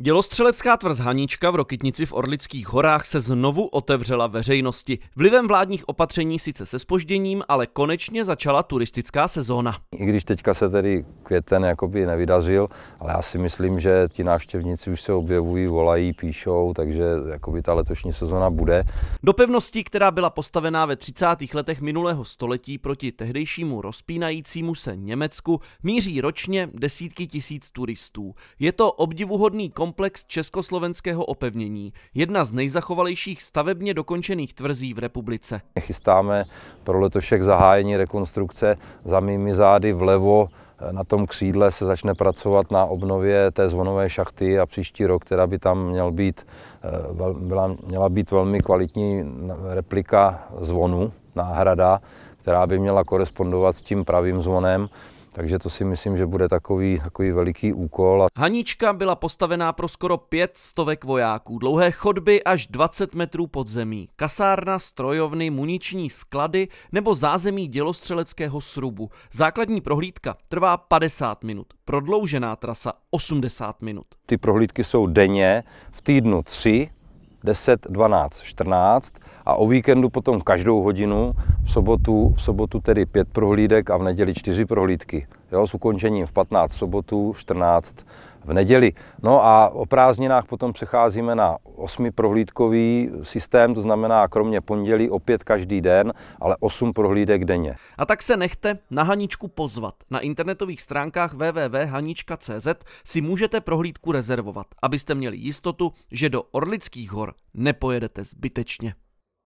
Dělostřelecká tvrz Haníčka v Rokytnici v Orlických horách se znovu otevřela veřejnosti. Vlivem vládních opatření sice se spožděním, ale konečně začala turistická sezóna. I když teďka se tedy květen jakoby nevydařil, ale já si myslím, že ti návštěvníci už se objevují, volají, píšou, takže jakoby ta letošní sezóna bude. Do pevnosti, která byla postavená ve 30. letech minulého století proti tehdejšímu rozpínajícímu se Německu, míří ročně desítky tisíc turistů. Je to obdivuhodný komplex československého opevnění, jedna z nejzachovalejších stavebně dokončených tvrzí v republice. Chystáme pro letošek zahájení rekonstrukce za mými zády vlevo eh, na tom křídle se začne pracovat na obnově té zvonové šachty a příští rok která by tam měl být, eh, byla, měla být velmi kvalitní replika zvonu, náhrada, která by měla korespondovat s tím pravým zvonem. Takže to si myslím, že bude takový, takový veliký úkol. Hanička byla postavená pro skoro pět stovek vojáků, dlouhé chodby až 20 metrů pod zemí, kasárna, strojovny, muniční sklady nebo zázemí dělostřeleckého srubu. Základní prohlídka trvá 50 minut, prodloužená trasa 80 minut. Ty prohlídky jsou denně, v týdnu tři, 10, 12, 14 a o víkendu potom každou hodinu, v sobotu, v sobotu tedy pět prohlídek a v neděli čtyři prohlídky jo, s ukončením v 15 v sobotu, 14 v neděli. No a o prázdninách potom přecházíme na osmi prohlídkový systém, to znamená kromě pondělí opět každý den, ale osm prohlídek denně. A tak se nechte na Haničku pozvat. Na internetových stránkách www.hanička.cz si můžete prohlídku rezervovat, abyste měli jistotu, že do Orlických hor nepojedete zbytečně.